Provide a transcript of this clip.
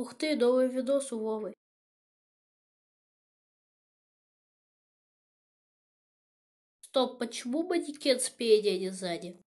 Ух ты, новый видос у Вовы. Стоп, почему манекен спереди, а не сзади?